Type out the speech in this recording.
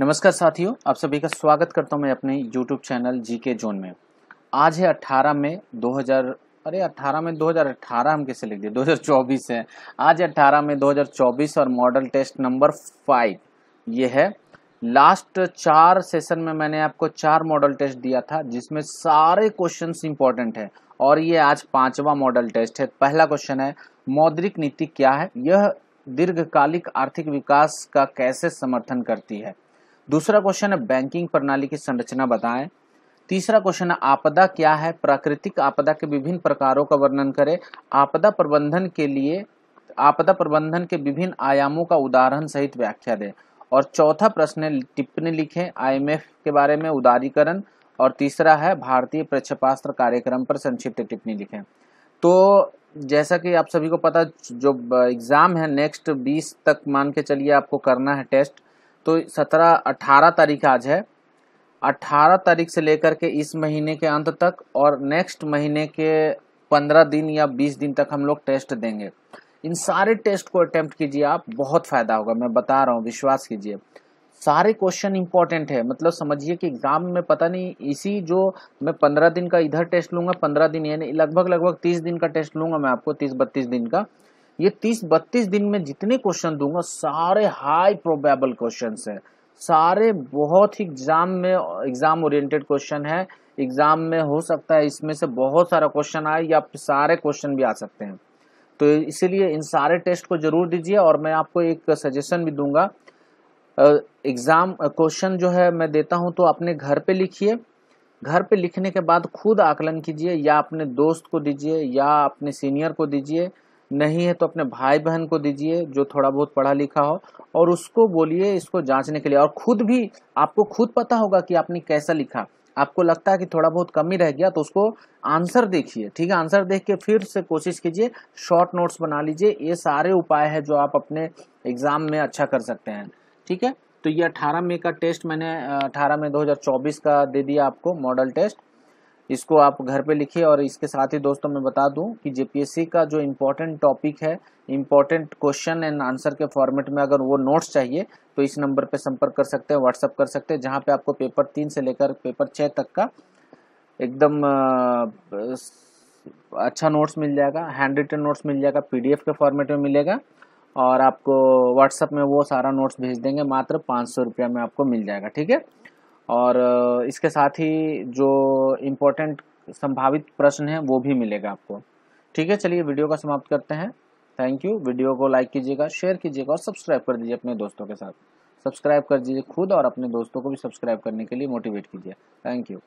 नमस्कार साथियों आप सभी का स्वागत करता हूं मैं अपने YouTube चैनल जी के जोन में आज है 18 में 2000 अरे 18 में 2018 हम कैसे लिख दिए 2024 है आज 18 में 2024 और मॉडल टेस्ट नंबर फाइव ये है लास्ट चार सेशन में मैंने आपको चार मॉडल टेस्ट दिया था जिसमें सारे क्वेश्चन इंपॉर्टेंट है और ये आज पांचवा मॉडल टेस्ट है पहला क्वेश्चन है मौद्रिक नीति क्या है यह दीर्घकालिक आर्थिक विकास का कैसे समर्थन करती है दूसरा क्वेश्चन है बैंकिंग प्रणाली की संरचना बताएं तीसरा क्वेश्चन है आपदा क्या है प्राकृतिक आपदा के विभिन्न प्रकारों का वर्णन करें आपदा प्रबंधन के लिए आपदा प्रबंधन के विभिन्न आयामों का उदाहरण सहित व्याख्या दें और चौथा प्रश्न टिप्पणी लिखें आईएमएफ के बारे में उदारीकरण और तीसरा है भारतीय प्रक्षेपास्त्र कार्यक्रम पर संक्षिप्त टिप्पणी लिखें तो जैसा कि आप सभी को पता जो एग्ज़ाम है नेक्स्ट बीस तक मान के चलिए आपको करना है टेस्ट तो सत्रह अठारह तारीख आज है अठारह तारीख से लेकर के इस महीने के अंत तक और नेक्स्ट महीने के पंद्रह दिन या बीस दिन तक हम लोग टेस्ट देंगे इन सारे टेस्ट को अटेम्प्ट कीजिए आप बहुत फायदा होगा मैं बता रहा हूँ विश्वास कीजिए सारे क्वेश्चन इंपॉर्टेंट है मतलब समझिए कि एग्जाम में पता नहीं इसी जो मैं पंद्रह दिन का इधर टेस्ट लूंगा पंद्रह दिन यानी लगभग लगभग तीस दिन का टेस्ट लूंगा मैं आपको तीस बत्तीस दिन का ये तीस बत्तीस दिन में जितने क्वेश्चन दूंगा सारे हाई प्रोबेबल क्वेश्चन हैं सारे बहुत ही एग्जाम में एग्जाम ओरिएंटेड क्वेश्चन है एग्जाम में हो सकता है इसमें से बहुत सारा क्वेश्चन आए या सारे क्वेश्चन भी आ सकते हैं तो इसीलिए इन सारे टेस्ट को जरूर दीजिए और मैं आपको एक सजेशन भी दूंगा एग्जाम क्वेश्चन जो है मैं देता हूं तो अपने घर पे लिखिए घर पे लिखने के बाद खुद आकलन कीजिए या अपने दोस्त को दीजिए या अपने सीनियर को दीजिए नहीं है तो अपने भाई बहन को दीजिए जो थोड़ा बहुत पढ़ा लिखा हो और उसको बोलिए इसको जांचने के लिए और खुद भी आपको खुद पता होगा कि आपने कैसा लिखा आपको लगता है कि थोड़ा बहुत कमी रह गया तो उसको आंसर देखिए ठीक है आंसर देख के फिर से कोशिश कीजिए शॉर्ट नोट्स बना लीजिए ये सारे उपाय है जो आप अपने एग्जाम में अच्छा कर सकते हैं ठीक है तो ये 18 मई का टेस्ट मैंने 18 मई 2024 का दे दिया आपको मॉडल टेस्ट इसको आप घर पे लिखिए और इसके साथ ही दोस्तों मैं बता दूं कि जेपीएससी का जो इम्पोर्टेंट टॉपिक है इम्पोर्टेंट क्वेश्चन एंड आंसर के फॉर्मेट में अगर वो नोट्स चाहिए तो इस नंबर पे संपर्क कर सकते हैं व्हाट्सअप कर सकते हैं जहाँ पे आपको पेपर तीन से लेकर पेपर छः तक का एकदम अच्छा नोट्स मिल जाएगा हैंड रिटन नोट्स मिल जाएगा पी के फॉर्मेट में मिलेगा और आपको व्हाट्सअप में वो सारा नोट्स भेज देंगे मात्र पाँच सौ रुपया में आपको मिल जाएगा ठीक है और इसके साथ ही जो इम्पोर्टेंट संभावित प्रश्न है वो भी मिलेगा आपको ठीक है चलिए वीडियो का समाप्त करते हैं थैंक यू वीडियो को लाइक कीजिएगा शेयर कीजिएगा और सब्सक्राइब कर दीजिए अपने दोस्तों के साथ सब्सक्राइब कर दीजिए खुद और अपने दोस्तों को भी सब्सक्राइब करने के लिए मोटिवेट कीजिए थैंक यू